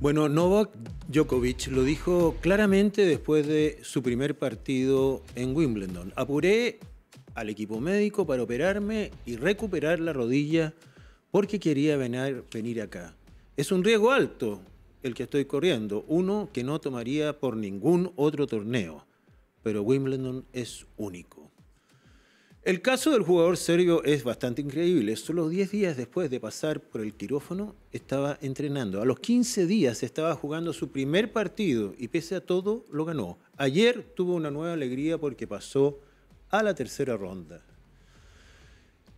Bueno, Novak Djokovic lo dijo claramente después de su primer partido en Wimbledon. Apuré al equipo médico para operarme y recuperar la rodilla porque quería venir, venir acá. Es un riesgo alto el que estoy corriendo, uno que no tomaría por ningún otro torneo, pero Wimbledon es único. El caso del jugador serbio es bastante increíble. Solo 10 días después de pasar por el quirófano estaba entrenando. A los 15 días estaba jugando su primer partido y pese a todo lo ganó. Ayer tuvo una nueva alegría porque pasó a la tercera ronda.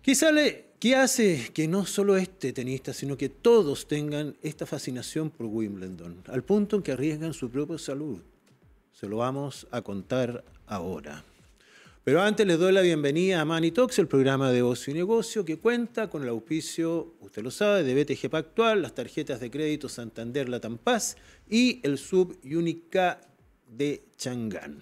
¿Qué sale? ¿Qué hace que no solo este tenista, sino que todos tengan esta fascinación por Wimbledon? Al punto en que arriesgan su propia salud. Se lo vamos a contar ahora. Pero antes les doy la bienvenida a Money el programa de ocio y negocio que cuenta con el auspicio, usted lo sabe, de BTG Pactual, las tarjetas de crédito Santander La Paz y el sub Unica de Chang'an.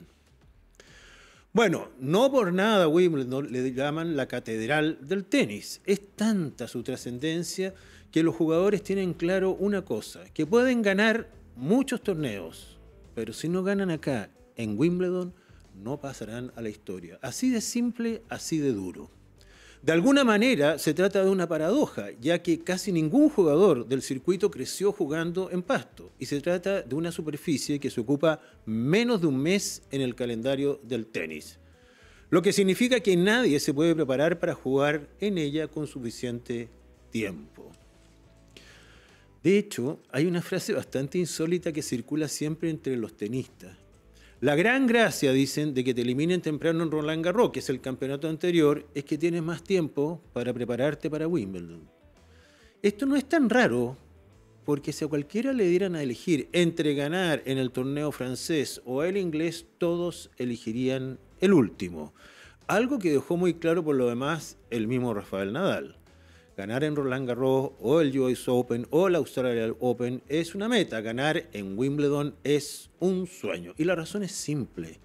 Bueno, no por nada Wimbledon le llaman la catedral del tenis. Es tanta su trascendencia que los jugadores tienen claro una cosa, que pueden ganar muchos torneos, pero si no ganan acá en Wimbledon, no pasarán a la historia. Así de simple, así de duro. De alguna manera se trata de una paradoja, ya que casi ningún jugador del circuito creció jugando en pasto, y se trata de una superficie que se ocupa menos de un mes en el calendario del tenis, lo que significa que nadie se puede preparar para jugar en ella con suficiente tiempo. De hecho, hay una frase bastante insólita que circula siempre entre los tenistas, la gran gracia, dicen, de que te eliminen temprano en Roland Garros, que es el campeonato anterior, es que tienes más tiempo para prepararte para Wimbledon. Esto no es tan raro, porque si a cualquiera le dieran a elegir entre ganar en el torneo francés o el inglés, todos elegirían el último. Algo que dejó muy claro por lo demás el mismo Rafael Nadal ganar en Roland Garros o el US Open o el Australian Open es una meta, ganar en Wimbledon es un sueño. Y la razón es simple,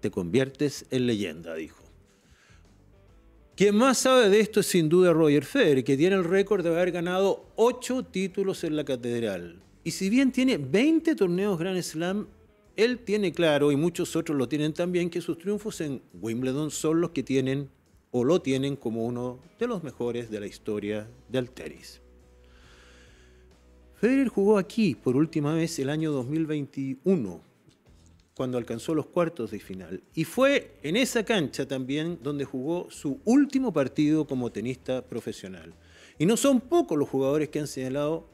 te conviertes en leyenda, dijo. Quien más sabe de esto es sin duda Roger Federer, que tiene el récord de haber ganado ocho títulos en la catedral. Y si bien tiene 20 torneos Grand Slam, él tiene claro, y muchos otros lo tienen también, que sus triunfos en Wimbledon son los que tienen o lo tienen como uno de los mejores de la historia del tenis. Federer jugó aquí por última vez el año 2021, cuando alcanzó los cuartos de final. Y fue en esa cancha también donde jugó su último partido como tenista profesional. Y no son pocos los jugadores que han señalado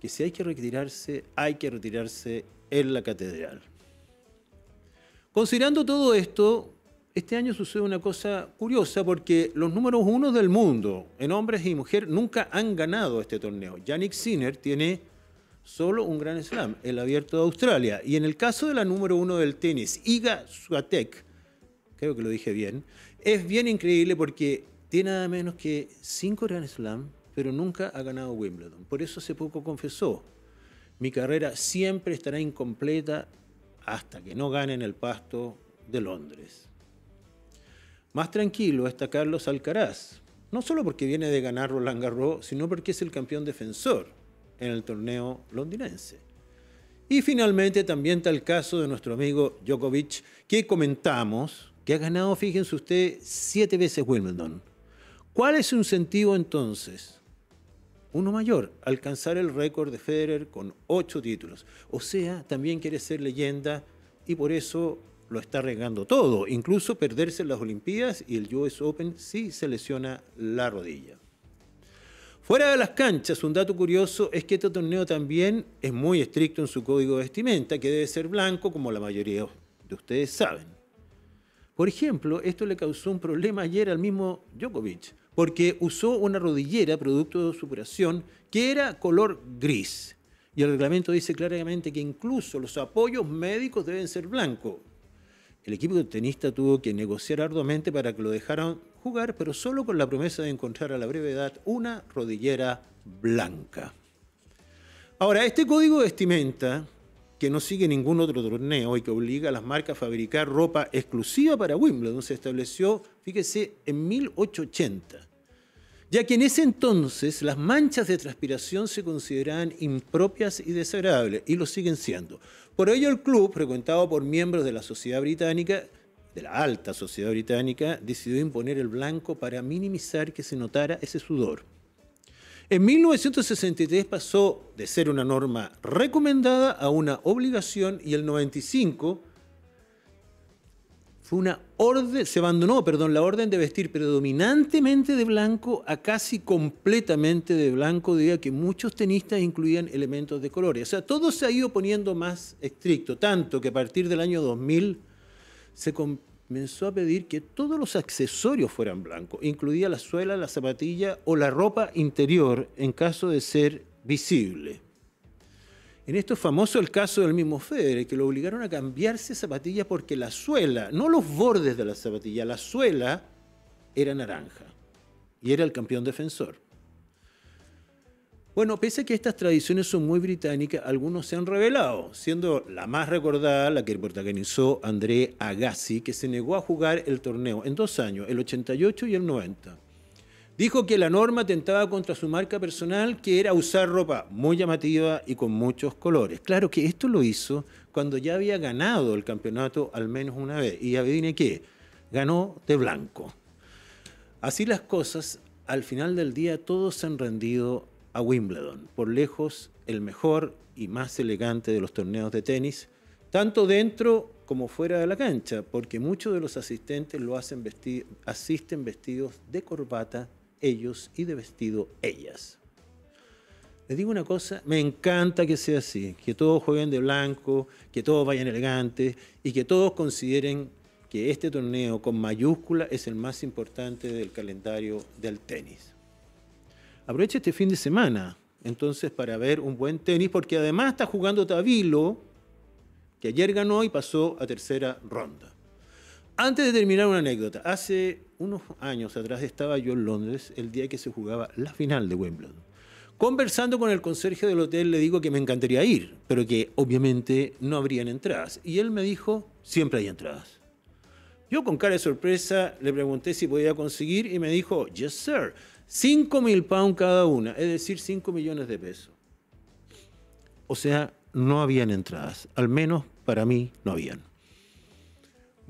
que si hay que retirarse, hay que retirarse en la catedral. Considerando todo esto, este año sucede una cosa curiosa porque los números uno del mundo en hombres y mujeres nunca han ganado este torneo. Yannick Sinner tiene solo un gran slam, el abierto de Australia. Y en el caso de la número uno del tenis, Iga Swiatek, creo que lo dije bien, es bien increíble porque tiene nada menos que cinco Grand slam, pero nunca ha ganado Wimbledon. Por eso hace poco confesó, mi carrera siempre estará incompleta hasta que no gane en el pasto de Londres. Más tranquilo está Carlos Alcaraz, no solo porque viene de ganar Roland Garros, sino porque es el campeón defensor en el torneo londinense. Y finalmente también está el caso de nuestro amigo Djokovic, que comentamos que ha ganado, fíjense usted, siete veces Wimbledon. ¿Cuál es su incentivo entonces? Uno mayor, alcanzar el récord de Federer con ocho títulos. O sea, también quiere ser leyenda y por eso lo está arriesgando todo, incluso perderse las Olimpiadas y el US Open si se lesiona la rodilla. Fuera de las canchas, un dato curioso es que este torneo también es muy estricto en su código de vestimenta, que debe ser blanco, como la mayoría de ustedes saben. Por ejemplo, esto le causó un problema ayer al mismo Djokovic, porque usó una rodillera producto de su operación que era color gris. Y el reglamento dice claramente que incluso los apoyos médicos deben ser blancos. El equipo de tenista tuvo que negociar arduamente para que lo dejaran jugar, pero solo con la promesa de encontrar a la brevedad una rodillera blanca. Ahora, este código de vestimenta, que no sigue ningún otro torneo y que obliga a las marcas a fabricar ropa exclusiva para Wimbledon, se estableció, fíjese, en 1880 ya que en ese entonces las manchas de transpiración se consideraban impropias y desagradables, y lo siguen siendo. Por ello el club, frecuentado por miembros de la sociedad británica, de la alta sociedad británica, decidió imponer el blanco para minimizar que se notara ese sudor. En 1963 pasó de ser una norma recomendada a una obligación y el 95 una orden, se abandonó, perdón, la orden de vestir predominantemente de blanco a casi completamente de blanco, diría que muchos tenistas incluían elementos de colores. O sea, todo se ha ido poniendo más estricto, tanto que a partir del año 2000 se comenzó a pedir que todos los accesorios fueran blancos, incluía la suela, la zapatilla o la ropa interior en caso de ser visible. En esto es famoso el caso del mismo Federer, que lo obligaron a cambiarse zapatillas porque la suela, no los bordes de la zapatilla, la suela era naranja y era el campeón defensor. Bueno, pese a que estas tradiciones son muy británicas, algunos se han revelado, siendo la más recordada la que protagonizó André Agassi, que se negó a jugar el torneo en dos años, el 88 y el 90 dijo que la norma atentaba contra su marca personal, que era usar ropa muy llamativa y con muchos colores. Claro que esto lo hizo cuando ya había ganado el campeonato al menos una vez. Y adivine qué, ganó de blanco. Así las cosas, al final del día todos se han rendido a Wimbledon, por lejos el mejor y más elegante de los torneos de tenis, tanto dentro como fuera de la cancha, porque muchos de los asistentes lo hacen asisten vestidos de corbata ellos y de vestido ellas. Les digo una cosa, me encanta que sea así, que todos jueguen de blanco, que todos vayan elegantes y que todos consideren que este torneo con mayúscula es el más importante del calendario del tenis. Aproveche este fin de semana, entonces, para ver un buen tenis, porque además está jugando Tavilo, que ayer ganó y pasó a tercera ronda. Antes de terminar una anécdota, hace unos años atrás estaba yo en Londres el día que se jugaba la final de Wimbledon. Conversando con el conserje del hotel le digo que me encantaría ir, pero que obviamente no habrían entradas. Y él me dijo, siempre hay entradas. Yo con cara de sorpresa le pregunté si podía conseguir y me dijo, yes sir, 5 mil pounds cada una, es decir, 5 millones de pesos. O sea, no habían entradas, al menos para mí no habían.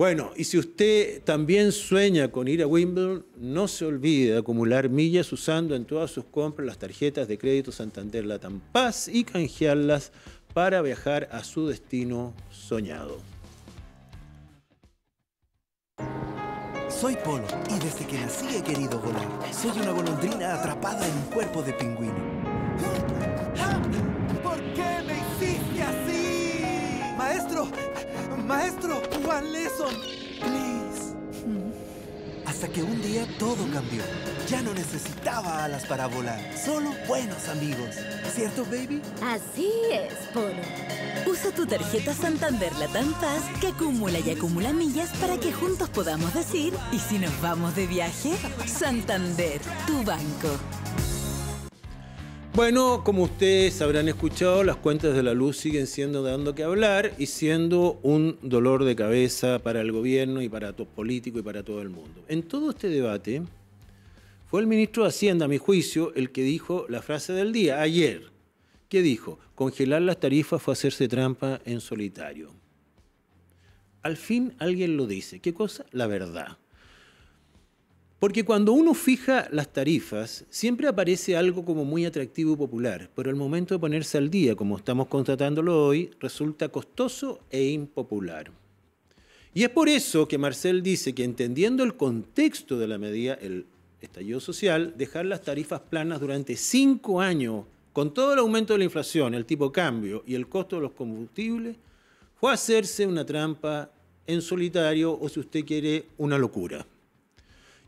Bueno, y si usted también sueña con ir a Wimbledon, no se olvide de acumular millas usando en todas sus compras las tarjetas de crédito Santander Latam Paz y canjearlas para viajar a su destino soñado. Soy Polo y desde que nací he querido volar. Soy una golondrina atrapada en un cuerpo de pingüino. Maestro, Juan lesson, please. Hasta que un día todo cambió. Ya no necesitaba alas para volar, solo buenos amigos. ¿Cierto, baby? Así es, Polo. Usa tu tarjeta Santander tan Fast que acumula y acumula millas para que juntos podamos decir, ¿y si nos vamos de viaje? Santander, tu banco. Bueno, como ustedes habrán escuchado, las cuentas de la luz siguen siendo dando que hablar y siendo un dolor de cabeza para el gobierno y para los políticos y para todo el mundo. En todo este debate fue el ministro de Hacienda, a mi juicio, el que dijo la frase del día ayer, que dijo, congelar las tarifas fue hacerse trampa en solitario. Al fin alguien lo dice. ¿Qué cosa? La verdad. Porque cuando uno fija las tarifas, siempre aparece algo como muy atractivo y popular, pero el momento de ponerse al día, como estamos constatándolo hoy, resulta costoso e impopular. Y es por eso que Marcel dice que entendiendo el contexto de la medida, el estallido social, dejar las tarifas planas durante cinco años, con todo el aumento de la inflación, el tipo de cambio y el costo de los combustibles, fue hacerse una trampa en solitario o si usted quiere, una locura.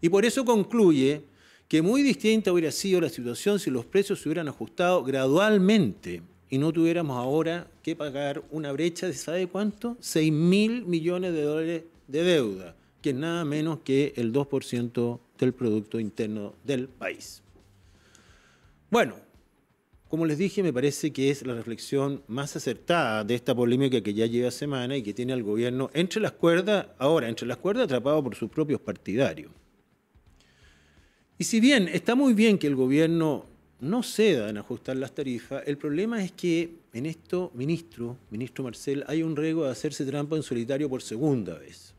Y por eso concluye que muy distinta hubiera sido la situación si los precios se hubieran ajustado gradualmente y no tuviéramos ahora que pagar una brecha de, ¿sabe cuánto? 6 mil millones de dólares de deuda, que es nada menos que el 2% del Producto Interno del país. Bueno, como les dije, me parece que es la reflexión más acertada de esta polémica que ya lleva semanas y que tiene al gobierno entre las cuerdas, ahora entre las cuerdas atrapado por sus propios partidarios. Y si bien está muy bien que el gobierno no ceda en ajustar las tarifas, el problema es que en esto, ministro, ministro Marcel, hay un riesgo de hacerse trampa en solitario por segunda vez.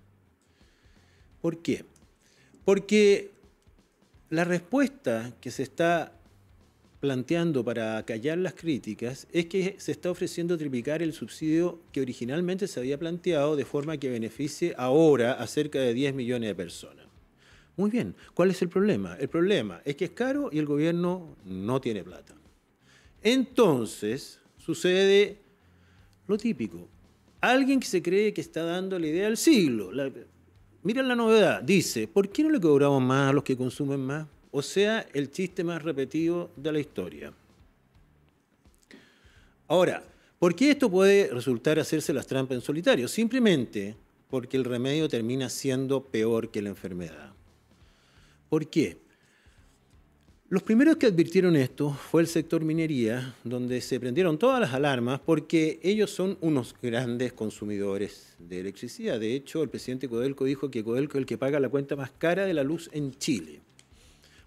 ¿Por qué? Porque la respuesta que se está planteando para callar las críticas es que se está ofreciendo triplicar el subsidio que originalmente se había planteado de forma que beneficie ahora a cerca de 10 millones de personas. Muy bien, ¿cuál es el problema? El problema es que es caro y el gobierno no tiene plata. Entonces sucede lo típico. Alguien que se cree que está dando la idea del siglo. mira miren la novedad. Dice, ¿por qué no le cobramos más a los que consumen más? O sea, el chiste más repetido de la historia. Ahora, ¿por qué esto puede resultar hacerse las trampas en solitario? Simplemente porque el remedio termina siendo peor que la enfermedad. ¿Por qué? Los primeros que advirtieron esto fue el sector minería, donde se prendieron todas las alarmas porque ellos son unos grandes consumidores de electricidad. De hecho, el presidente Codelco dijo que Codelco es el que paga la cuenta más cara de la luz en Chile.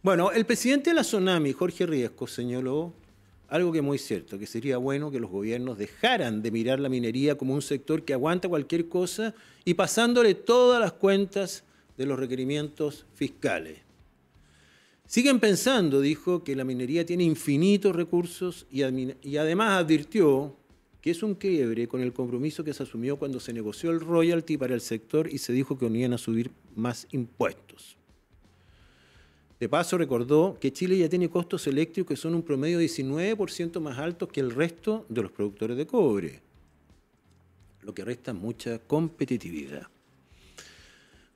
Bueno, el presidente de la Tsunami, Jorge Riesco, señaló algo que es muy cierto, que sería bueno que los gobiernos dejaran de mirar la minería como un sector que aguanta cualquier cosa y pasándole todas las cuentas de los requerimientos fiscales. Siguen pensando, dijo, que la minería tiene infinitos recursos y, además advirtió que es un quiebre con el compromiso que se asumió cuando se negoció el royalty para el sector y se dijo que unían a subir más impuestos. De paso, recordó que Chile ya tiene costos eléctricos que son un promedio 19% más altos que el resto de los productores de cobre, lo que resta mucha competitividad.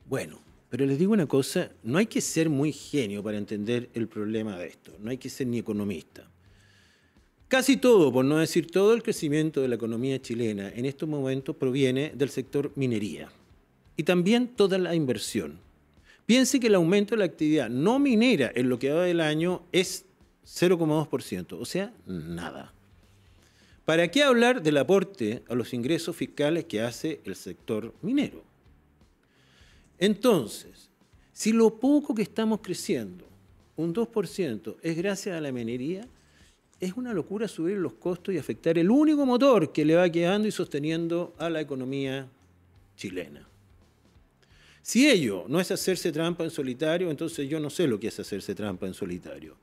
Bueno, pero les digo una cosa, no hay que ser muy genio para entender el problema de esto, no hay que ser ni economista. Casi todo, por no decir todo, el crecimiento de la economía chilena en estos momentos proviene del sector minería y también toda la inversión. Piense que el aumento de la actividad no minera en lo que va del año es 0,2%, o sea, nada. ¿Para qué hablar del aporte a los ingresos fiscales que hace el sector minero? Entonces, si lo poco que estamos creciendo, un 2%, es gracias a la minería, es una locura subir los costos y afectar el único motor que le va quedando y sosteniendo a la economía chilena. Si ello no es hacerse trampa en solitario, entonces yo no sé lo que es hacerse trampa en solitario.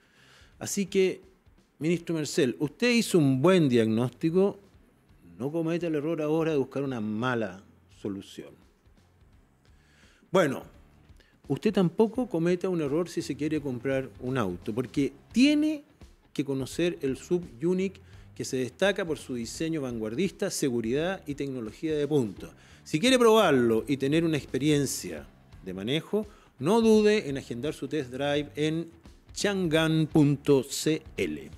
Así que, ministro Mercel, usted hizo un buen diagnóstico, no cometa el error ahora de buscar una mala solución. Bueno, usted tampoco cometa un error si se quiere comprar un auto, porque tiene que conocer el sub Unique que se destaca por su diseño vanguardista, seguridad y tecnología de punto. Si quiere probarlo y tener una experiencia de manejo, no dude en agendar su test drive en changan.cl.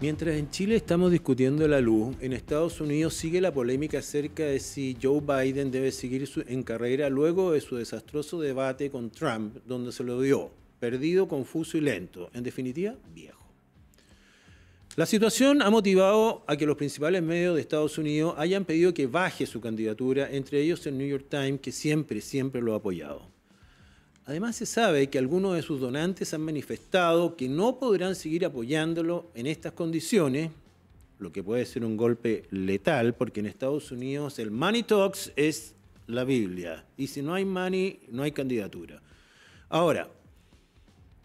Mientras en Chile estamos discutiendo la luz, en Estados Unidos sigue la polémica acerca de si Joe Biden debe seguir su, en carrera luego de su desastroso debate con Trump, donde se lo dio, perdido, confuso y lento, en definitiva, viejo. La situación ha motivado a que los principales medios de Estados Unidos hayan pedido que baje su candidatura, entre ellos el New York Times, que siempre, siempre lo ha apoyado. Además se sabe que algunos de sus donantes han manifestado que no podrán seguir apoyándolo en estas condiciones, lo que puede ser un golpe letal, porque en Estados Unidos el money talks es la Biblia, y si no hay money, no hay candidatura. Ahora,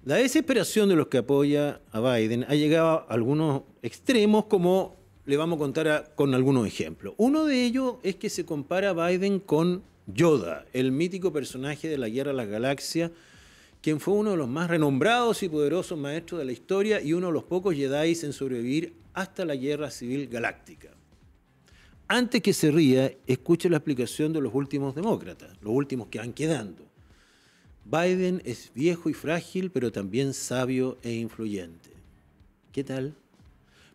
la desesperación de los que apoya a Biden ha llegado a algunos extremos como le vamos a contar con algunos ejemplos. Uno de ellos es que se compara a Biden con Yoda, el mítico personaje de la Guerra de las Galaxias, quien fue uno de los más renombrados y poderosos maestros de la historia y uno de los pocos Jedi en sobrevivir hasta la Guerra Civil Galáctica. Antes que se ría, escuche la explicación de los últimos demócratas, los últimos que van quedando. Biden es viejo y frágil, pero también sabio e influyente. ¿Qué tal?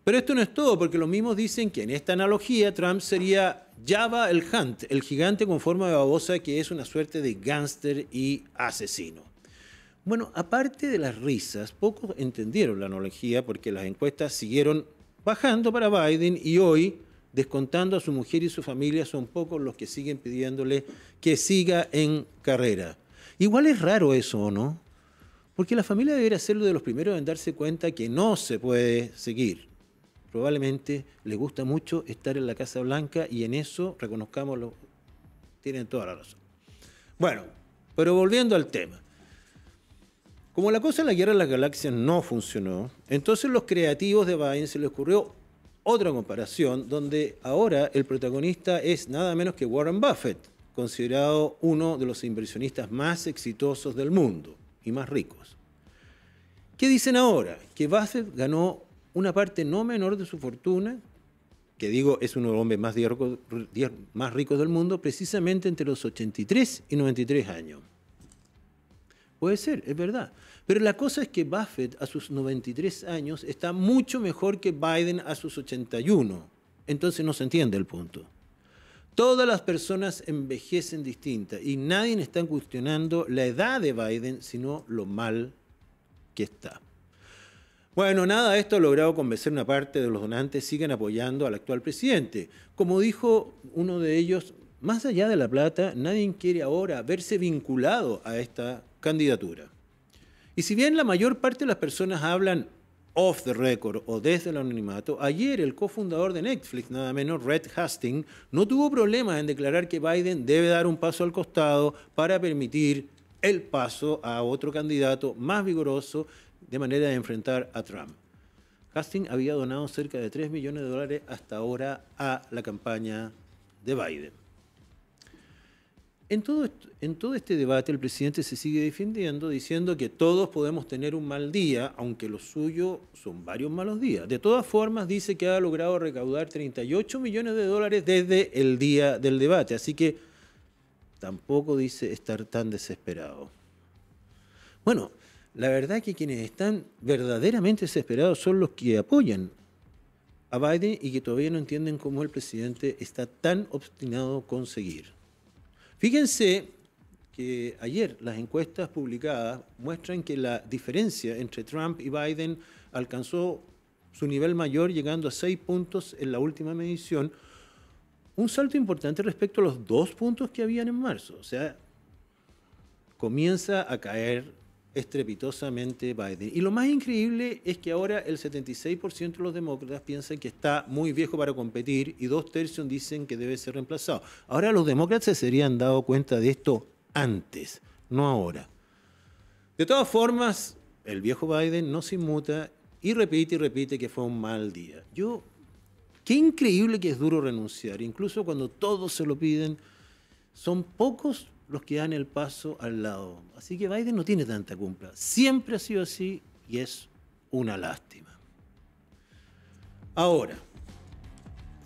Pero esto no es todo, porque los mismos dicen que en esta analogía Trump sería Java el Hunt, el gigante con forma de babosa que es una suerte de gángster y asesino. Bueno, aparte de las risas, pocos entendieron la analogía porque las encuestas siguieron bajando para Biden y hoy, descontando a su mujer y su familia, son pocos los que siguen pidiéndole que siga en carrera. Igual es raro eso, o ¿no? Porque la familia debería ser uno de los primeros en darse cuenta que no se puede seguir probablemente le gusta mucho estar en la Casa Blanca y en eso, reconozcámoslo, tienen toda la razón. Bueno, pero volviendo al tema. Como la cosa de la guerra de las galaxias no funcionó, entonces los creativos de Biden se les ocurrió otra comparación donde ahora el protagonista es nada menos que Warren Buffett, considerado uno de los inversionistas más exitosos del mundo y más ricos. ¿Qué dicen ahora? Que Buffett ganó una parte no menor de su fortuna, que digo es uno de los hombres más, ricos, del mundo, precisamente entre los 83 y 93 años. Puede ser, es verdad. Pero la cosa es que Buffett a sus 93 años está mucho mejor que Biden a sus 81. Entonces no se entiende el punto. Todas las personas envejecen distintas y nadie está cuestionando la edad de Biden, sino lo mal que está. Bueno, nada, de esto ha logrado convencer una parte de los donantes, siguen apoyando al actual presidente. Como dijo uno de ellos, más allá de la plata, nadie quiere ahora verse vinculado a esta candidatura. Y si bien la mayor parte de las personas hablan off the record o desde el anonimato, ayer el cofundador de Netflix, nada menos Red Hastings, no tuvo problemas en declarar que Biden debe dar un paso al costado para permitir el paso a otro candidato más vigoroso de manera de enfrentar a Trump. Hastings había donado cerca de 3 millones de dólares hasta ahora a la campaña de Biden. En todo, este debate el presidente se sigue defendiendo diciendo que todos podemos tener un mal día, aunque lo suyo son varios malos días. De todas formas, dice que ha logrado recaudar 38 millones de dólares desde el día del debate, así que tampoco dice estar tan desesperado. Bueno, la verdad que quienes están verdaderamente desesperados son los que apoyan a Biden y que todavía no entienden cómo el presidente está tan obstinado con seguir. Fíjense que ayer las encuestas publicadas muestran que la diferencia entre Trump y Biden alcanzó su nivel mayor llegando a seis puntos en la última medición, un salto importante respecto a los dos puntos que habían en marzo. O sea, comienza a caer estrepitosamente Biden. Y lo más increíble es que ahora el 76% de los demócratas piensan que está muy viejo para competir y dos tercios dicen que debe ser reemplazado. Ahora los demócratas se serían dado cuenta de esto antes, no ahora. De todas formas, el viejo Biden no se inmuta y repite y repite que fue un mal día. Yo, qué increíble que es duro renunciar, incluso cuando todos se lo piden, son pocos los que dan el paso al lado. Así que Biden no tiene tanta cumpla. Siempre ha sido así y es una lástima. Ahora,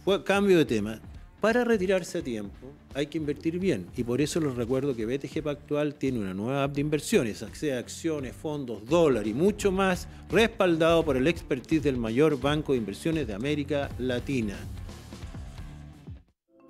fue cambio de tema. Para retirarse a tiempo hay que invertir bien y por eso les recuerdo que BTG Pactual tiene una nueva app de inversiones, accede a acciones, fondos, dólar y mucho más, respaldado por el expertise del mayor banco de inversiones de América Latina.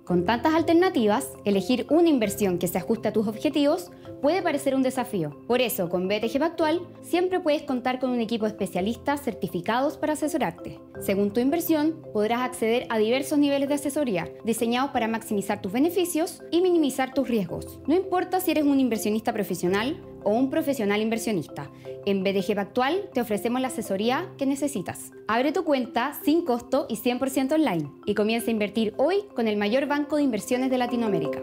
Con tantas alternativas, elegir una inversión que se ajuste a tus objetivos puede parecer un desafío. Por eso, con BTG Pactual siempre puedes contar con un equipo de especialistas certificados para asesorarte. Según tu inversión, podrás acceder a diversos niveles de asesoría diseñados para maximizar tus beneficios y minimizar tus riesgos. No importa si eres un inversionista profesional o un profesional inversionista. En BTG Pactual te ofrecemos la asesoría que necesitas. Abre tu cuenta sin costo y 100% online y comienza a invertir hoy con el mayor banco de inversiones de Latinoamérica.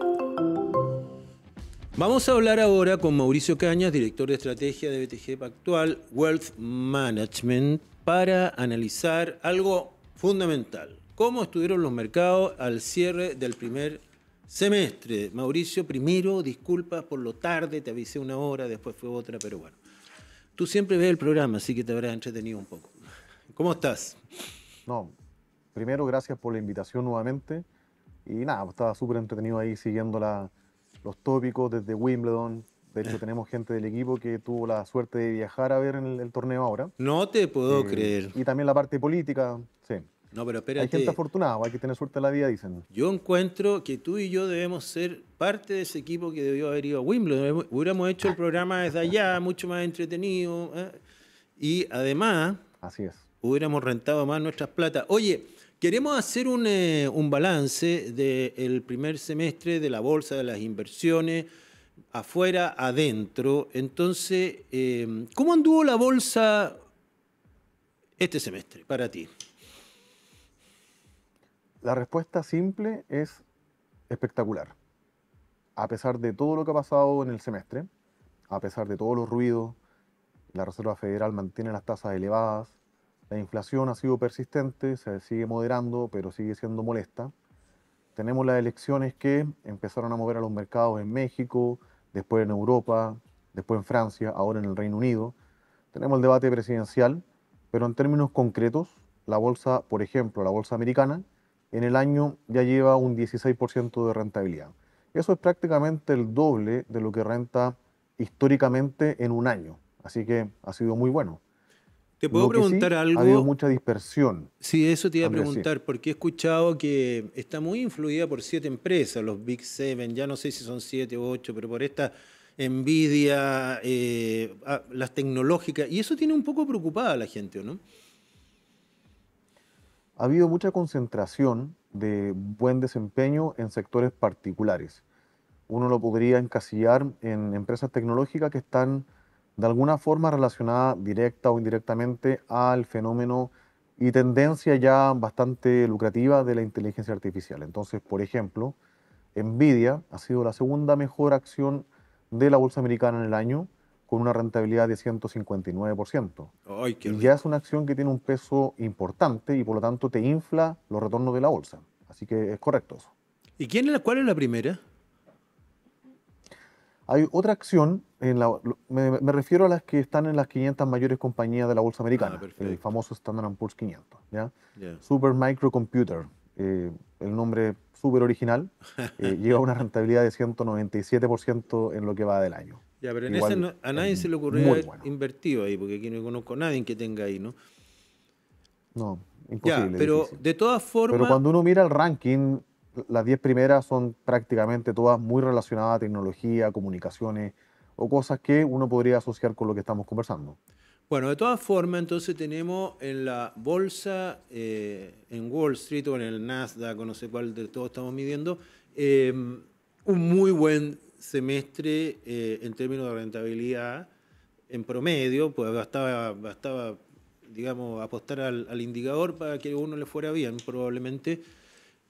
Vamos a hablar ahora con Mauricio Cañas, director de estrategia de BTG Pactual Wealth Management, para analizar algo fundamental. ¿Cómo estuvieron los mercados al cierre del primer semestre? Mauricio, primero, disculpas por lo tarde, te avisé una hora, después fue otra, pero bueno. Tú siempre ves el programa, así que te habrás entretenido un poco. ¿Cómo estás? No, primero, gracias por la invitación nuevamente. Y nada, estaba súper entretenido ahí siguiendo la, los tópicos desde Wimbledon. De hecho, eh. tenemos gente del equipo que tuvo la suerte de viajar a ver el, torneo ahora. No te puedo eh, creer. Y también la parte política, sí. No, pero espérate. Hay gente afortunada, hay que tener suerte en la vida, dicen. Yo encuentro que tú y yo debemos ser parte de ese equipo que debió haber ido a Wimbledon. Hubiéramos hecho el ah. programa desde allá, mucho más entretenido. ¿eh? Y además, Así es. hubiéramos rentado más nuestras plata. Oye, Queremos hacer eh, un, balance del primer semestre de la bolsa, de las inversiones, afuera, adentro. Entonces, em, ¿cómo anduvo la bolsa este semestre para ti? La respuesta simple es espectacular. A pesar de todo lo que ha pasado en el semestre, a pesar de todos los ruidos, la Reserva Federal mantiene las tasas elevadas, la inflación ha sido persistente, se sigue moderando, pero sigue siendo molesta. Tenemos las elecciones que empezaron a mover a los mercados en México, después en Europa, después en Francia, ahora en el Reino Unido. Tenemos el debate presidencial, pero en términos concretos, la bolsa, por ejemplo, la bolsa americana, en el año ya lleva un 16% de rentabilidad. Eso es prácticamente el doble de lo que renta históricamente en un año. Así que ha sido muy bueno. ¿Te puedo preguntar algo? Ha habido mucha dispersión. Sí, eso te iba a preguntar, porque he escuchado que está muy influida por siete empresas, los Big Seven, ya no sé si son siete o ocho, pero por esta envidia eh, las tecnológicas, y eso tiene un poco preocupada a la gente, ¿o no? Ha habido mucha concentración de buen desempeño en sectores particulares. Uno lo podría encasillar en empresas tecnológicas que están de alguna forma relacionada directa o indirectamente al fenómeno y tendencia ya bastante lucrativa de la inteligencia artificial. Entonces, por ejemplo, Nvidia ha sido la segunda mejor acción de la bolsa americana en el año con una rentabilidad de 159%. y ya es una acción que tiene un peso importante y por lo tanto te infla los retornos de la bolsa. Así que es correcto eso. ¿Y quién, cuál es la primera? Hay otra acción, en la, me, refiero a las que están en las 500 mayores compañías de la bolsa americana, ah, el famoso Standard Poor's 500, ¿ya? Super Microcomputer, eh, el nombre súper original, eh, llega a una rentabilidad de 197% en lo que va del año. Ya, pero en ese a nadie se le ocurrió invertir invertido ahí, porque aquí no conozco a nadie que tenga ahí, ¿no? No, imposible. pero de todas formas... Pero cuando uno mira el ranking, las 10 primeras son prácticamente todas muy relacionadas a tecnología, comunicaciones o cosas que uno podría asociar con lo que estamos conversando. Bueno, de todas formas, entonces tenemos en la bolsa, eh, en Wall Street o en el Nasdaq, no sé cuál de todos estamos midiendo, eh, un muy buen semestre eh, en términos de rentabilidad en promedio, pues bastaba, digamos, apostar al, al, indicador para que uno le fuera bien, probablemente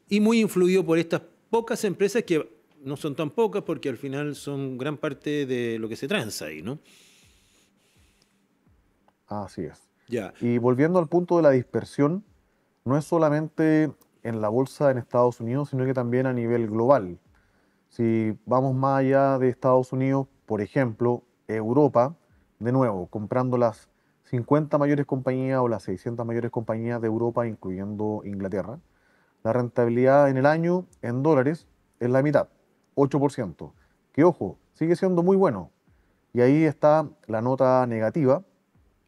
y muy influido por estas pocas empresas que no son tan pocas porque al final son gran parte de lo que se transa ahí, ¿no? Así es. Ya. Y volviendo al punto de la dispersión, no es solamente en la bolsa en Estados Unidos, sino que también a nivel global. Si vamos más allá de Estados Unidos, por ejemplo, Europa, de nuevo, comprando las 50 mayores compañías o las 600 mayores compañías de Europa, incluyendo Inglaterra, la rentabilidad en el año en dólares es la mitad, 8%. Que ojo, sigue siendo muy bueno. Y ahí está la nota negativa,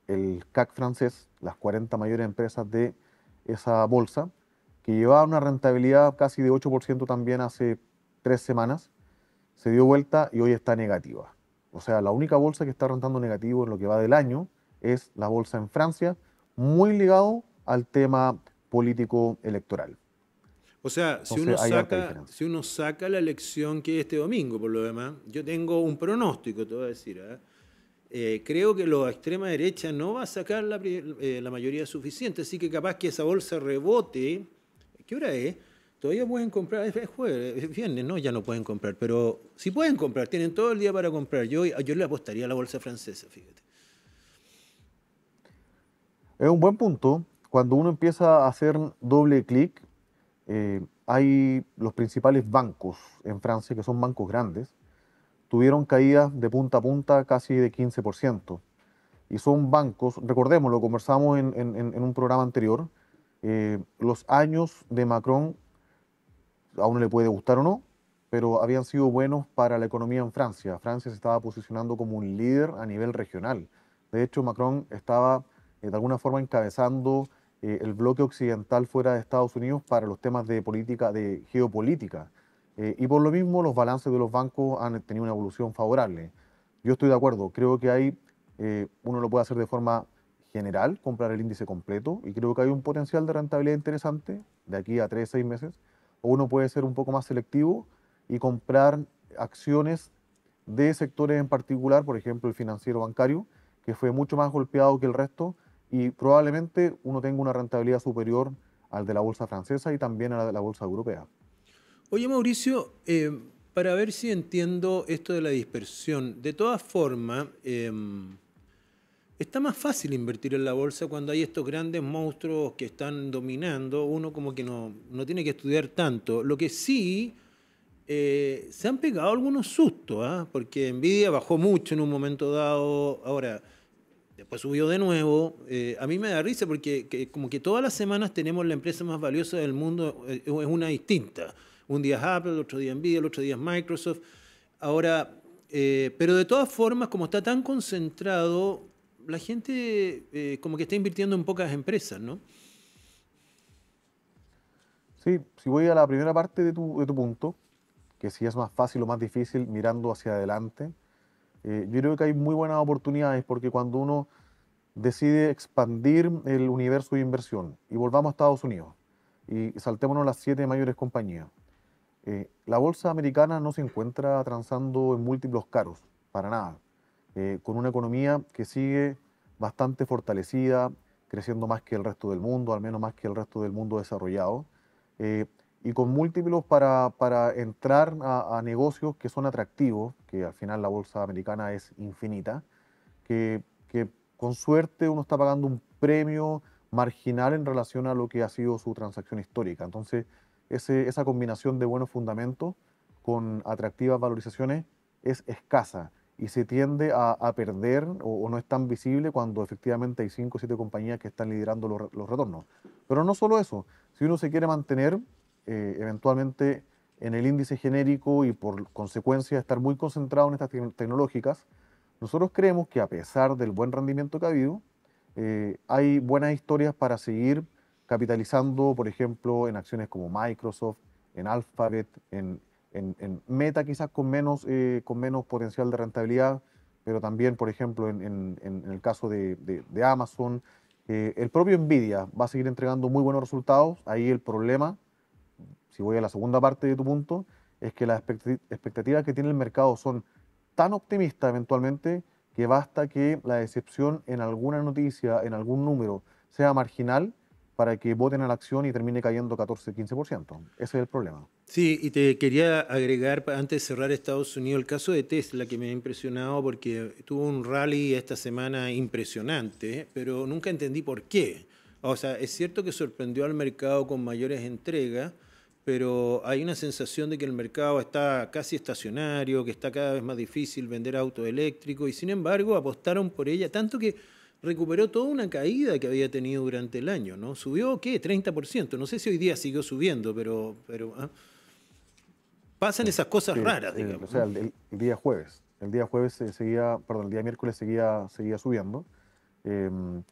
el CAC francés, las 40 mayores empresas de esa bolsa, que llevaba una rentabilidad casi de 8% también hace tres semanas, se dio vuelta y hoy está negativa. O sea, la única bolsa que está rentando negativo en lo que va del año es la bolsa en Francia, muy ligado al tema político electoral. O sea, si, uno saca, si uno saca la elección que este domingo, por lo demás, yo tengo un pronóstico, te voy a decir. ¿eh? Eh, creo que la extrema derecha no va a sacar eh, la, mayoría suficiente, así que capaz que esa bolsa rebote. ¿Qué hora es? Todavía pueden comprar, es jueves, es viernes, no, ya no pueden comprar, pero si pueden comprar, tienen todo el día para comprar. Yo, yo le apostaría a la bolsa francesa, fíjate. Es un buen punto. Cuando uno empieza a hacer doble clic eh, hay los principales bancos en Francia, que son bancos grandes, tuvieron caídas de punta a punta casi de 15%. Y son bancos, recordemos, lo conversamos en, un programa anterior, eh, los años de Macron, aún uno le puede gustar o no, pero habían sido buenos para la economía en Francia. Francia se estaba posicionando como un líder a nivel regional. De hecho, Macron estaba eh, de alguna forma encabezando eh, el bloque occidental fuera de Estados Unidos para los temas de política, de geopolítica. Eh, y por lo mismo los balances de los bancos han tenido una evolución favorable. Yo estoy de acuerdo, creo que hay, eh, uno lo puede hacer de forma general, comprar el índice completo, y creo que hay un potencial de rentabilidad interesante de aquí a 3, seis meses, o uno puede ser un poco más selectivo y comprar acciones de sectores en particular, por ejemplo el financiero bancario, que fue mucho más golpeado que el resto, y probablemente uno tenga una rentabilidad superior al de la bolsa francesa y también a la de la bolsa europea. Oye Mauricio, em, para ver si entiendo esto de la dispersión, de todas formas, em, está más fácil invertir en la bolsa cuando hay estos grandes monstruos que están dominando, uno como que no, tiene que estudiar tanto. Lo que sí... Eh, se han pegado algunos sustos, ¿ah? porque Nvidia bajó mucho en un momento dado. Ahora, Después subió de nuevo. Eh, a mí me da risa porque como que todas las semanas tenemos la empresa más valiosa del mundo, eh, es una distinta. Un día es Apple, el otro día Nvidia, el otro día es Microsoft. Ahora, eh, pero de todas formas, como está tan concentrado, la gente como que está invirtiendo en pocas empresas, ¿no? Sí, si voy a la primera parte de tu punto, que si es más fácil o más difícil mirando hacia adelante, eh, yo creo que hay muy buenas oportunidades porque cuando uno decide expandir el universo de inversión y volvamos a Estados Unidos y saltémonos las siete mayores compañías, eh, la bolsa americana no se encuentra transando en múltiplos caros, para nada, eh, con una economía que sigue bastante fortalecida, creciendo más que el resto del mundo, al menos más que el resto del mundo desarrollado y con múltiplos para, para entrar a, negocios que son atractivos, que al final la bolsa americana es infinita, que, que, con suerte uno está pagando un premio marginal en relación a lo que ha sido su transacción histórica. Entonces, esa combinación de buenos fundamentos con atractivas valorizaciones es escasa y se tiende a, perder o, no es tan visible cuando efectivamente hay 5 o 7 compañías que están liderando los, los retornos. Pero no solo eso, si uno se quiere mantener eh, eventualmente en el índice genérico y por consecuencia estar muy concentrado en estas tecnológicas, nosotros creemos que a pesar del buen rendimiento que ha habido, eh, hay buenas historias para seguir capitalizando, por ejemplo, en acciones como Microsoft, en Alphabet, en, en, Meta quizás con menos, eh, con menos potencial de rentabilidad, pero también, por ejemplo, en, en el caso de, de, Amazon. el propio Nvidia va a seguir entregando muy buenos resultados. Ahí el problema si voy a la segunda parte de tu punto, es que las expectativas que tiene el mercado son tan optimistas eventualmente que basta que la decepción en alguna noticia, en algún número, sea marginal para que voten a la acción y termine cayendo 14-15%. Ese es el problema. Sí, y te quería agregar, antes de cerrar Estados Unidos, el caso de Tesla, que me ha impresionado porque tuvo un rally esta semana impresionante, pero nunca entendí por qué. O sea, es cierto que sorprendió al mercado con mayores entregas, pero hay una sensación de que el mercado está casi estacionario, que está cada vez más difícil vender auto eléctrico y sin embargo apostaron por ella, tanto que recuperó toda una caída que había tenido durante el año, ¿no? Subió, ¿qué? 30%. No sé si hoy día siguió subiendo, pero... pero ¿ah? Pasan esas cosas raras, digamos. o sea, el, día jueves. El día jueves seguía, perdón, el día miércoles seguía, seguía subiendo. Em,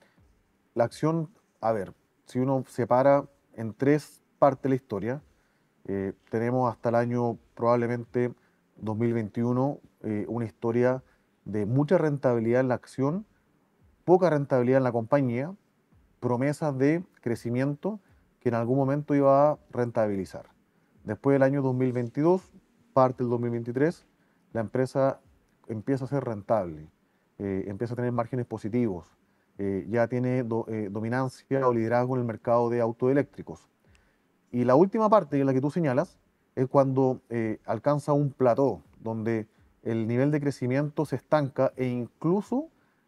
la acción, a ver, si uno separa en tres partes la historia, eh, tenemos hasta el año probablemente 2021 eh, una historia de mucha rentabilidad en la acción, poca rentabilidad en la compañía, promesas de crecimiento que en algún momento iba a rentabilizar. Después del año 2022, parte del 2023, la empresa empieza a ser rentable, eh, empieza a tener márgenes positivos, ya tiene dominancia o liderazgo en el mercado de autoeléctricos. Y la última parte, en la que tú señalas, es cuando eh, alcanza un plató, donde el nivel de crecimiento se estanca e incluso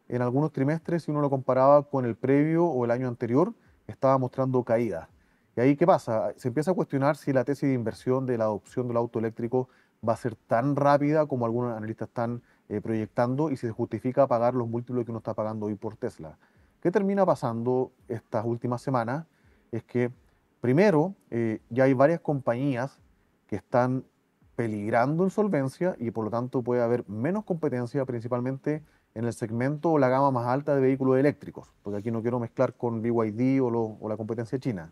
en algunos trimestres, si uno lo comparaba con el previo o el año anterior, estaba mostrando caída. ¿Y ahí qué pasa? Se empieza a cuestionar si la tesis de inversión de la adopción del auto eléctrico va a ser tan rápida como algunos analistas están eh, proyectando y si se justifica pagar los múltiplos que uno está pagando hoy por Tesla. ¿Qué termina pasando estas últimas semanas? Es que Primero, eh, ya hay varias compañías que están peligrando en solvencia y por lo tanto puede haber menos competencia, principalmente en el segmento o la gama más alta de vehículos eléctricos, porque aquí no quiero mezclar con BYD o, la competencia china.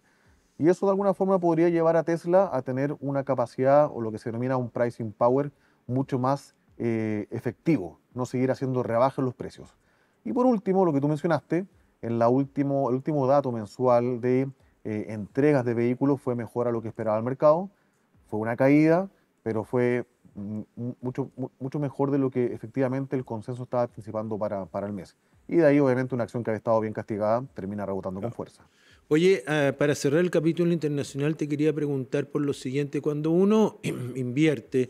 Y eso de alguna forma podría llevar a Tesla a tener una capacidad o lo que se denomina un pricing power mucho más eh, efectivo, no seguir haciendo rebajas en los precios. Y por último, lo que tú mencionaste, en la el último dato mensual de eh, entregas de vehículos fue mejor a lo que esperaba el mercado. Fue una caída, pero fue mucho, mucho mejor de lo que efectivamente el consenso estaba anticipando para, para el mes. Y de ahí, obviamente, una acción que había estado bien castigada termina rebotando con fuerza. Oye, eh, para cerrar el capítulo internacional, te quería preguntar por lo siguiente. Cuando uno invierte,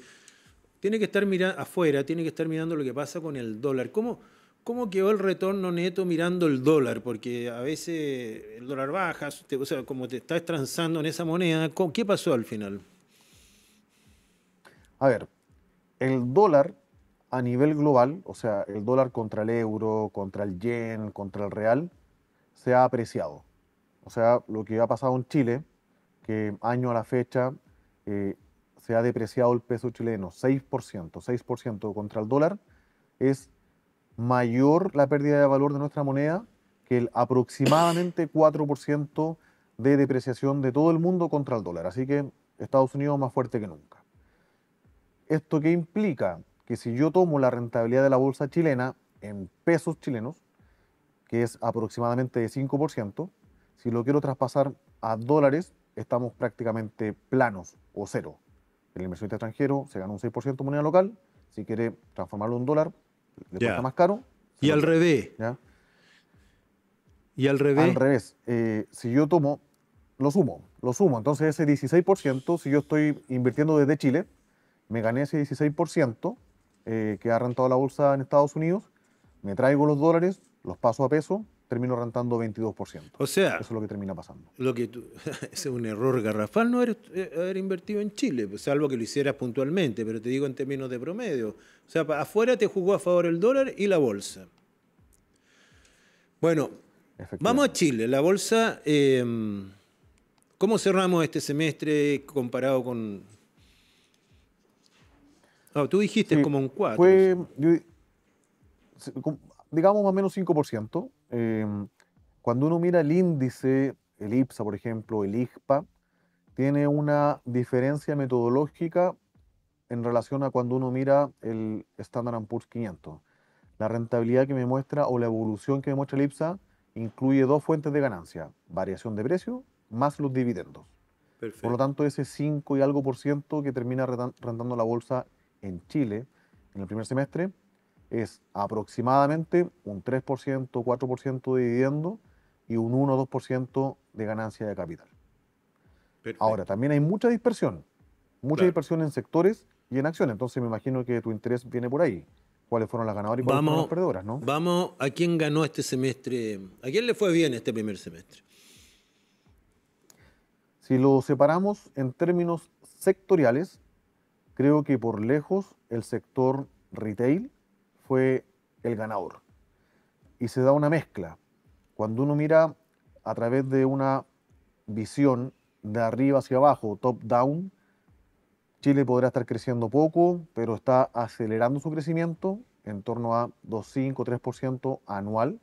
tiene que estar mirando afuera, tiene que estar mirando lo que pasa con el dólar. ¿Cómo, ¿Cómo quedó el retorno neto mirando el dólar? Porque a veces el dólar baja, o sea, como te estás transando en esa moneda, ¿qué pasó al final? A ver, el dólar a nivel global, o sea, el dólar contra el euro, contra el yen, contra el real, se ha apreciado. O sea, lo que ha pasado en Chile, que año a la fecha eh, se ha depreciado el peso chileno 6%, 6% contra el dólar, es mayor la pérdida de valor de nuestra moneda que el aproximadamente 4% de depreciación de todo el mundo contra el dólar. Así que Estados Unidos más fuerte que nunca. ¿Esto qué implica? Que si yo tomo la rentabilidad de la bolsa chilena en pesos chilenos, que es aproximadamente de 5%, si lo quiero traspasar a dólares, estamos prácticamente planos o cero. El inversor extranjero se gana un 6% moneda local, si quiere transformarlo en dólar, le cuesta más caro. Y al, revés. y al revés. Al revés. Eh, si yo tomo, lo sumo, lo sumo. Entonces ese 16%, si yo estoy invirtiendo desde Chile, me gané ese 16% eh, que ha rentado la bolsa en Estados Unidos, me traigo los dólares, los paso a peso, termino rentando 22%. O sea, eso es lo que termina pasando. Lo que es un error garrafal no haber, eh, invertido en Chile, pues, salvo que lo hicieras puntualmente, pero te digo en términos de promedio. O sea, afuera te jugó a favor el dólar y la bolsa. Bueno, vamos a Chile. La bolsa, em, ¿cómo cerramos este semestre comparado con... No, ah, tú dijiste como un 4. Fue, digamos más o menos 5%. Em, cuando uno mira el índice, el IPSA, por ejemplo, el IGPA, tiene una diferencia metodológica en relación a cuando uno mira el Standard Poor's 500. La rentabilidad que me muestra o la evolución que me muestra el IPSA incluye dos fuentes de ganancia, variación de precio más los dividendos. Por lo tanto, ese 5 y algo por ciento que termina rentando la bolsa en Chile en el primer semestre es aproximadamente un 3%, 4% de dividendo y un 1 o 2% de ganancia de capital. Ahora, también hay mucha dispersión, mucha dispersión en sectores y en acciones, entonces me imagino que tu interés viene por ahí. ¿Cuáles fueron las ganadoras y cuáles fueron las perdedoras? ¿no? Vamos a quién ganó este semestre, a quién le fue bien este primer semestre. Si lo separamos en términos sectoriales, creo que por lejos el sector retail fue el ganador. Y se da una mezcla. Cuando uno mira a través de una visión de arriba hacia abajo, top-down, Chile podrá estar creciendo poco, pero está acelerando su crecimiento en torno a 2,5-3% anual.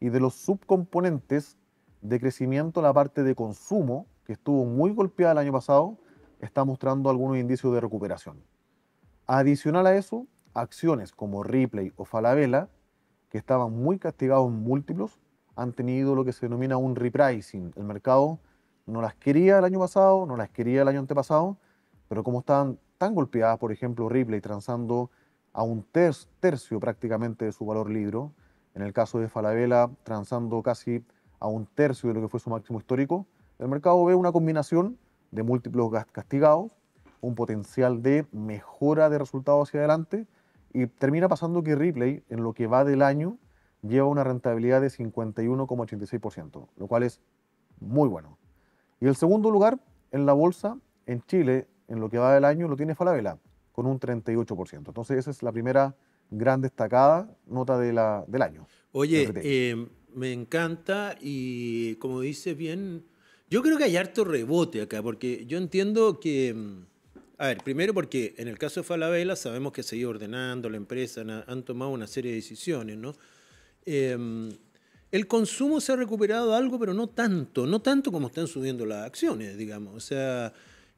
Y de los subcomponentes de crecimiento, la parte de consumo, que estuvo muy golpeada el año pasado, está mostrando algunos indicios de recuperación. Adicional a eso, acciones como Ripley o Falabella, que estaban muy castigados en múltiplos, han tenido lo que se denomina un repricing. El mercado no las quería el año pasado, no las quería el año antepasado, pero como estaban tan golpeadas, por ejemplo, Ripley transando a un tercio, tercio prácticamente de su valor libro, en el caso de Falabella transando casi a un tercio de lo que fue su máximo histórico, el mercado ve una combinación de múltiplos castigados, un potencial de mejora de resultados hacia adelante y termina pasando que Ripley, en lo que va del año, lleva una rentabilidad de 51,86%, lo cual es muy bueno. Y el segundo lugar en la bolsa, en Chile, en lo que va del año, lo tiene Falabella, con un 38%. Entonces, esa es la primera gran destacada nota del año. Oye, eh, me encanta y como dices bien, yo creo que hay harto rebote acá, porque yo entiendo que mm, a ver, primero porque en el caso de Falabella sabemos que se iba ordenando la empresa, han tomado una serie de decisiones, ¿no? Em, el consumo se ha recuperado algo, pero no tanto, no tanto como están subiendo las acciones, digamos. O sea,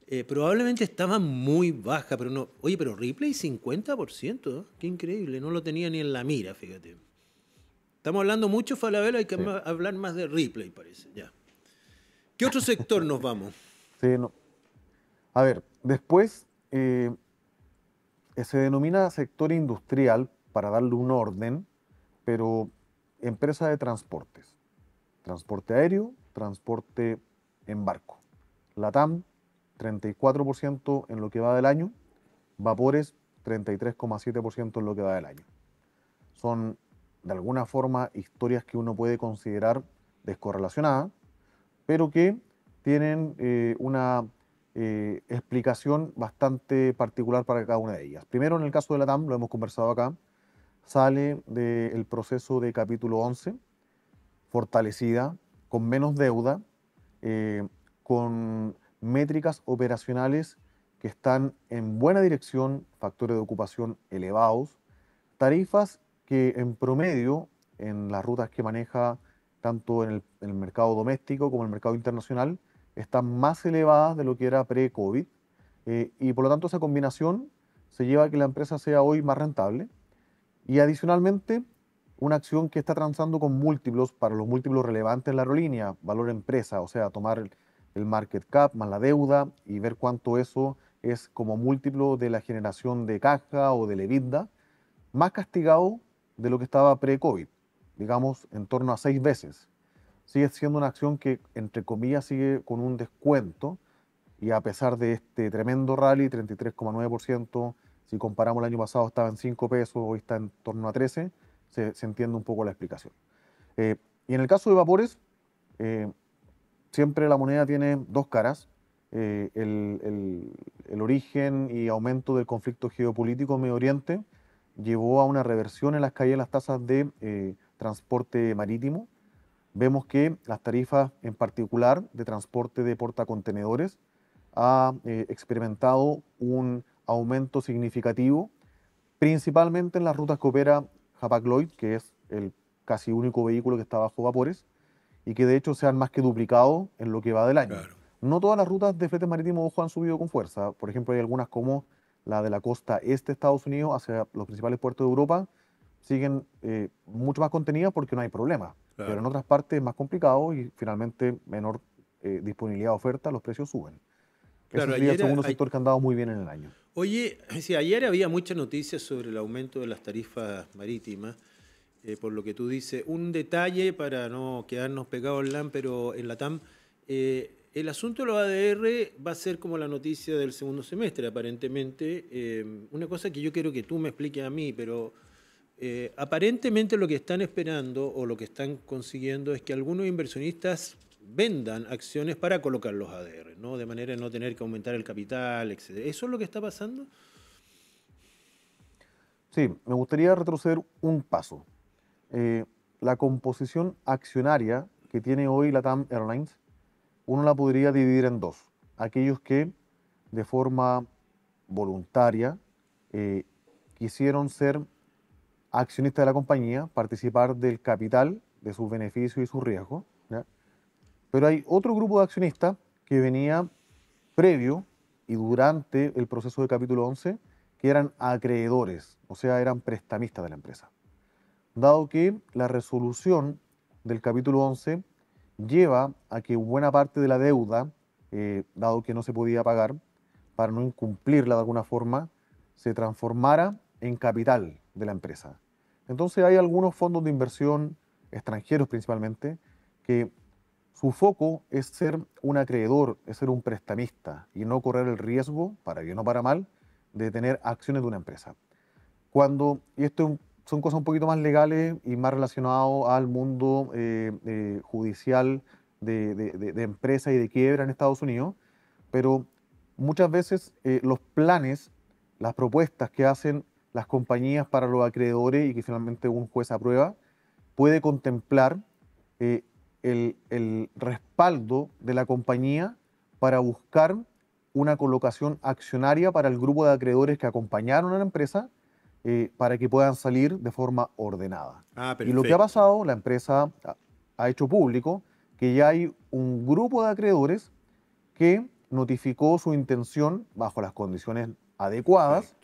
eh, probablemente estaba muy baja, pero no. Oye, pero Ripley 50%, ¿no? qué increíble, no lo tenía ni en la mira, fíjate. Estamos hablando mucho de Falabella, hay que hablar más de Ripley, parece, ya. ¿Qué otro sector nos vamos? Sí, no. A ver, después eh, se denomina sector industrial para darle un orden, pero empresa de transportes. Transporte aéreo, transporte en barco. Latam, 34% en lo que va del año. Vapores, 33,7% en lo que va del año. Son, de alguna forma, historias que uno puede considerar descorrelacionadas, pero que tienen eh, una eh, explicación bastante particular para cada una de ellas. Primero, en el caso de la TAM, lo hemos conversado acá, sale del proceso de capítulo 11, fortalecida, con menos deuda, eh, con métricas operacionales que están en buena dirección, factores de ocupación elevados, tarifas que en promedio en las rutas que maneja tanto en el, en el mercado doméstico como en el mercado internacional están más elevadas de lo que era pre-COVID eh, y por lo tanto esa combinación se lleva a que la empresa sea hoy más rentable y adicionalmente una acción que está transando con múltiplos para los múltiplos relevantes en la aerolínea, valor empresa, o sea, tomar el market cap más la deuda y ver cuánto eso es como múltiplo de la generación de caja o de levida, más castigado de lo que estaba pre-COVID, digamos en torno a seis veces sigue siendo una acción que, entre comillas, sigue con un descuento y a pesar de este tremendo rally, 33,9%, si comparamos el año pasado estaba en 5 pesos, hoy está en torno a 13, se, entiende un poco la explicación. Eh, y en el caso de vapores, eh, siempre la moneda tiene dos caras. Eh, el, origen y aumento del conflicto geopolítico en Medio Oriente llevó a una reversión en las calles las tasas de transporte marítimo, vemos que las tarifas en particular de transporte de portacontenedores ha eh, experimentado un aumento significativo, principalmente en las rutas que opera Hapag-Lloyd, que es el casi único vehículo que está bajo vapores, y que de hecho se han más que duplicado en lo que va del año. No todas las rutas de flete marítimo ojo han subido con fuerza. Por ejemplo, hay algunas como la de la costa este de Estados Unidos hacia los principales puertos de Europa, siguen eh, mucho más contenidas porque no hay problema. Pero en otras partes es más complicado y finalmente menor eh, disponibilidad de oferta, los precios suben. Claro, Ese sería el sector que ha dado muy bien en el año. Oye, si ayer había muchas noticias sobre el aumento de las tarifas marítimas, eh, por lo que tú dices. Un detalle para no quedarnos pegados en LAN, pero en la TAM, eh, el asunto de los ADR va a ser como la noticia del segundo semestre, aparentemente. una cosa que yo quiero que tú me expliques a mí, pero eh, aparentemente lo que están esperando o lo que están consiguiendo es que algunos inversionistas vendan acciones para colocar los ADR, ¿no? de manera de no tener que aumentar el capital, etc. ¿Eso es lo que está pasando? Sí, me gustaría retroceder un paso. Eh, la composición accionaria que tiene hoy la TAM Airlines, uno la podría dividir en dos. Aquellos que de forma voluntaria eh, quisieron ser accionista de la compañía, participar del capital, de sus beneficios y sus riesgos. Pero hay otro grupo de accionistas que venía previo y durante el proceso de capítulo 11, que eran acreedores, o sea, eran prestamistas de la empresa. Dado que la resolución del capítulo 11 lleva a que buena parte de la deuda, eh, dado que no se podía pagar, para no incumplirla de alguna forma, se transformara en capital de la empresa. Entonces hay algunos fondos de inversión, extranjeros principalmente, que su foco es ser un acreedor, es ser un prestamista y no correr el riesgo, para bien o para mal, de tener acciones de una empresa. Cuando, y esto son cosas un poquito más legales y más relacionadas al mundo eh, eh, judicial de, empresas empresa y de quiebra en Estados Unidos, pero muchas veces eh, los planes, las propuestas que hacen las compañías para los acreedores y que finalmente un juez aprueba, puede contemplar eh, el, respaldo de la compañía para buscar una colocación accionaria para el grupo de acreedores que acompañaron a la empresa eh, para que puedan salir de forma ordenada. Ah, y lo que ha pasado, la empresa ha hecho público que ya hay un grupo de acreedores que notificó su intención bajo las condiciones adecuadas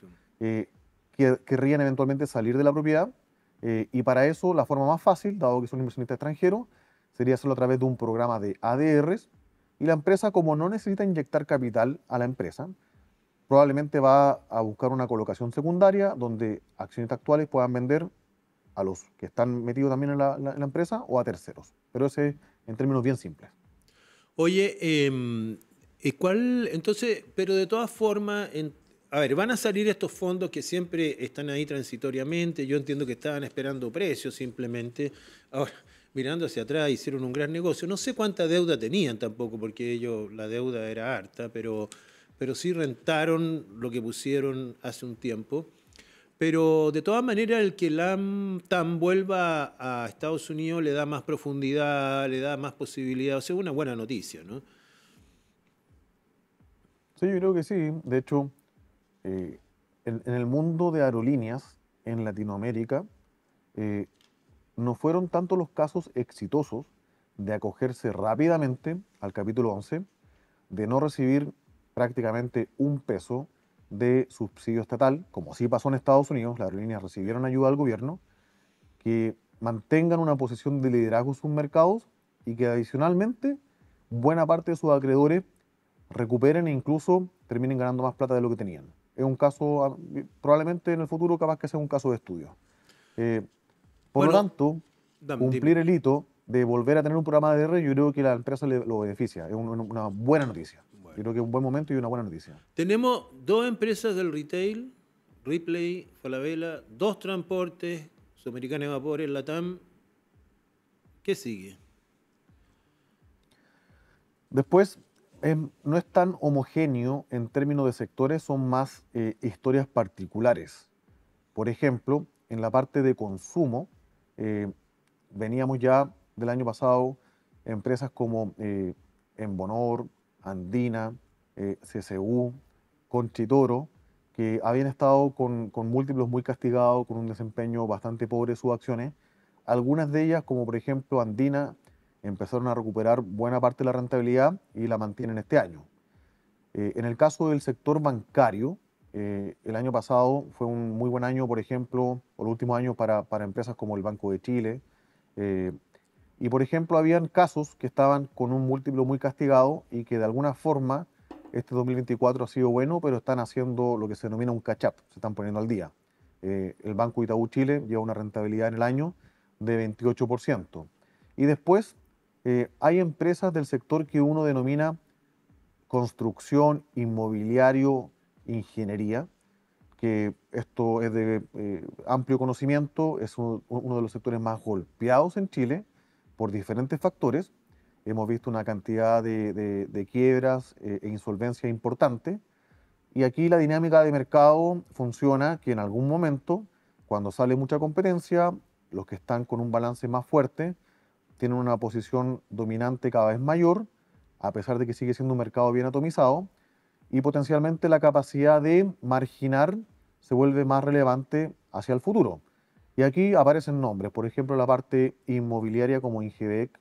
querrían eventualmente salir de la propiedad eh, y para eso la forma más fácil, dado que son inversionista extranjero sería hacerlo a través de un programa de ADRs y la empresa como no necesita inyectar capital a la empresa, probablemente va a buscar una colocación secundaria donde accionistas actuales puedan vender a los que están metidos también en la, empresa o a terceros. Pero ese en términos bien simples. Oye, eh, ¿cuál? Entonces, pero de todas formas, en a ver, van a salir estos fondos que siempre están ahí transitoriamente. Yo entiendo que estaban esperando precios simplemente. Ahora, mirando hacia atrás, hicieron un gran negocio. No sé cuánta deuda tenían tampoco, porque ellos, la deuda era harta, pero, pero sí rentaron lo que pusieron hace un tiempo. Pero de todas maneras, el que la tan vuelva a Estados Unidos le da más profundidad, le da más posibilidad. O sea, una buena noticia, ¿no? Sí, yo creo que sí. De hecho, eh, en, el mundo de aerolíneas en Latinoamérica eh, no fueron tanto los casos exitosos de acogerse rápidamente al capítulo 11, de no recibir prácticamente un peso de subsidio estatal, como sí pasó en Estados Unidos, las aerolíneas recibieron ayuda del gobierno, que mantengan una posición de liderazgo en sus mercados y que adicionalmente buena parte de sus acreedores recuperen e incluso terminen ganando más plata de lo que tenían es un caso, ah, probablemente en el futuro capaz que sea un caso de estudio. Eh, por lo tanto, cumplir el hito de volver a tener un programa de R, yo creo que la empresa lo beneficia. Es una buena noticia. Yo creo que es un buen momento y una buena noticia. Tenemos dos empresas del retail, Ripley, Falabella, dos transportes, Sudamericana de Vapores, Latam. ¿Qué sigue? Después Em, no es tan homogéneo en términos de sectores, son más eh, historias particulares. Por ejemplo, en la parte de consumo, eh, veníamos ya del año pasado empresas como eh, Embonor, Andina, eh, CCU, Conchitoro, que habían estado con, con múltiplos muy castigados, con un desempeño bastante pobre de sus acciones. Algunas de ellas, como por ejemplo Andina, empezaron a recuperar buena parte de la rentabilidad y la mantienen este año. Eh, en el caso del sector bancario, eh, el año pasado fue un muy buen año, por ejemplo, o el último año para, empresas como el Banco de Chile. Eh, y, por ejemplo, habían casos que estaban con un múltiplo muy castigado y que de alguna forma este 2024 ha sido bueno, pero están haciendo lo que se denomina un catch-up, se están poniendo al día. el Banco Itaú Chile lleva una rentabilidad en el año de 28%. Y después eh, hay empresas del sector que uno denomina construcción, inmobiliario, ingeniería, que esto es de eh, amplio conocimiento, es uno de los sectores más golpeados en Chile por diferentes factores. Hemos visto una cantidad de, quiebras eh, e insolvencia importante. Y aquí la dinámica de mercado funciona que en algún momento, cuando sale mucha competencia, los que están con un balance más fuerte, tienen una posición dominante cada vez mayor, a pesar de que sigue siendo un mercado bien atomizado, y potencialmente la capacidad de marginar se vuelve más relevante hacia el futuro. Y aquí aparecen nombres, por ejemplo, la parte inmobiliaria como Ingebec,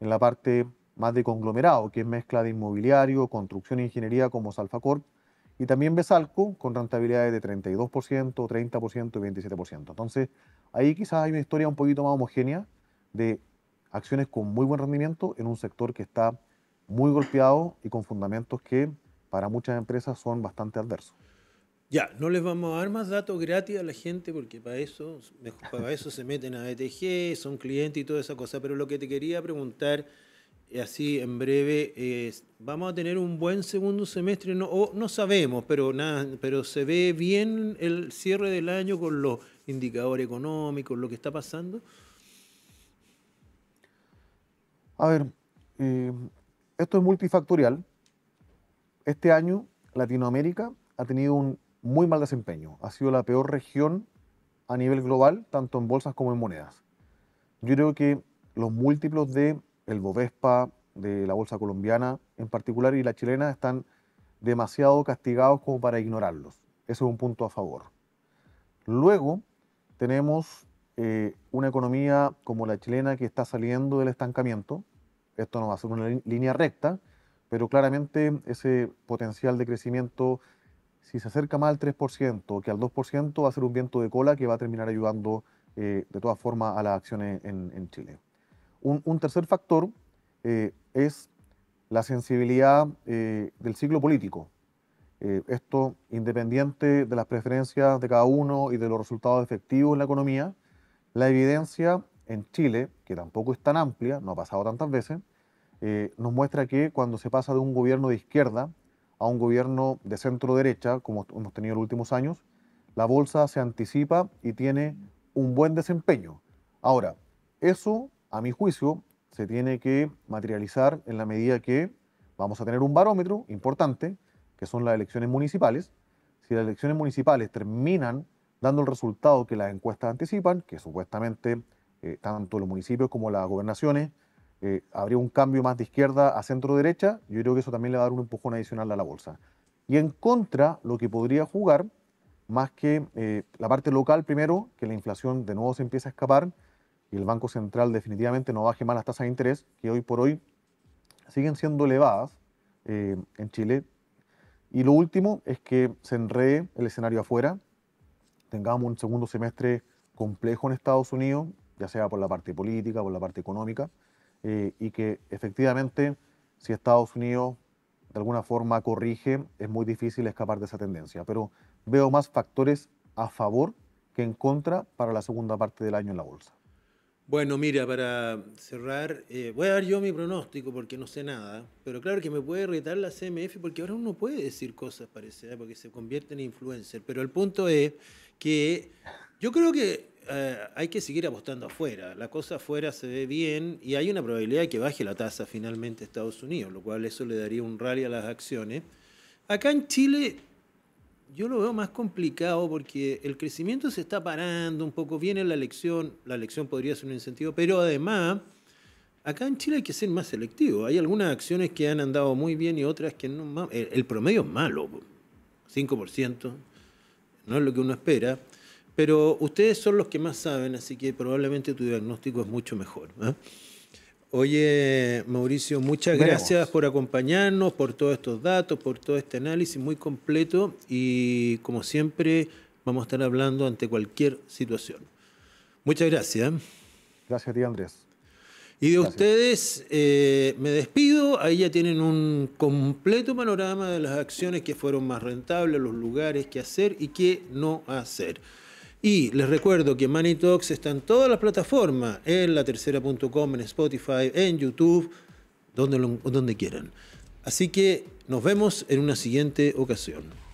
en la parte más de conglomerado, que es mezcla de inmobiliario, construcción e ingeniería como Salfacorp, y también Besalco con rentabilidades de 32%, 30% y 27%. Entonces, ahí quizás hay una historia un poquito más homogénea de acciones con muy buen rendimiento en un sector que está muy golpeado y con fundamentos que para muchas empresas son bastante adversos. Ya, no les vamos a dar más datos gratis a la gente porque para eso, para eso se meten a ETG, son clientes y toda esa cosa. Pero lo que te quería preguntar, eh, así en breve, es, ¿vamos a tener un buen segundo semestre? No, no sabemos, pero, nada, pero se ve bien el cierre del año con los indicadores económicos, lo que está pasando. A ver, eh, esto es multifactorial. Este año Latinoamérica ha tenido un muy mal desempeño. Ha sido la peor región a nivel global, tanto en bolsas como en monedas. Yo creo que los múltiplos de el Bovespa, de la bolsa colombiana en particular y la chilena están demasiado castigados como para ignorarlos. Ese es un punto a favor. Luego tenemos eh, una economía como la chilena que está saliendo del estancamiento, esto no va a ser una línea recta, pero claramente ese potencial de crecimiento, si se acerca más al 3% que al 2%, va a ser un viento de cola que va a terminar ayudando eh, de todas formas a las acciones en, Chile. Un, tercer factor eh, es la sensibilidad del ciclo político. esto independiente de las preferencias de cada uno y de los resultados efectivos en la economía, la evidencia en Chile, que tampoco es tan amplia, no ha pasado tantas veces, eh, nos muestra que cuando se pasa de un gobierno de izquierda a un gobierno de centro derecha, como hemos tenido en los últimos años, la bolsa se anticipa y tiene un buen desempeño. Ahora, eso, a mi juicio, se tiene que materializar en la medida que vamos a tener un barómetro importante, que son las elecciones municipales. Si las elecciones municipales terminan dando el resultado que las encuestas anticipan, que supuestamente eh, tanto los municipios como las gobernaciones eh, habría un cambio más de izquierda a centro-derecha, yo creo que eso también le va a dar un empujón adicional a la bolsa. Y en contra, lo que podría jugar, más que eh, la parte local primero, que la inflación de nuevo se empieza a escapar y el Banco Central definitivamente no baje más las tasas de interés, que hoy por hoy siguen siendo elevadas en Chile. Y lo último es que se enrede el escenario afuera, tengamos un segundo semestre complejo en Estados Unidos, ya sea por la parte política, por la parte económica, eh, y que efectivamente si Estados Unidos de alguna forma corrige, es muy difícil escapar de esa tendencia. Pero veo más factores a favor que en contra para la segunda parte del año en la bolsa. Bueno, mira, para cerrar, eh, voy a dar yo mi pronóstico porque no sé nada, pero claro que me puede retar la CMF porque ahora uno puede decir cosas, parecidas porque se convierte en influencer, pero el punto es que yo creo que eh, hay que seguir apostando afuera, la cosa afuera se ve bien y hay una probabilidad de que baje la tasa finalmente Estados Unidos, lo cual eso le daría un rally a las acciones. Acá en Chile yo lo veo más complicado porque el crecimiento se está parando un poco, viene la elección, la elección podría ser un incentivo, pero además, acá en Chile hay que ser más selectivo. Hay algunas acciones que han andado muy bien y otras que no. El, promedio es malo, 5%, no es lo que uno espera. Pero ustedes son los que más saben, así que probablemente tu diagnóstico es mucho mejor. ¿eh? Oye, Mauricio, muchas gracias por acompañarnos, por todos estos datos, por todo este análisis muy completo y como siempre vamos a estar hablando ante cualquier situación. Muchas gracias. Gracias a ti, Andrés. Y de ustedes eh, me despido. Ahí ya tienen un completo panorama de las acciones que fueron más rentables, los lugares que hacer y qué no hacer. Y les recuerdo que Manitox está en todas las plataformas, en la tercera.com, en Spotify, en YouTube, donde, donde quieran. Así que nos vemos en una siguiente ocasión.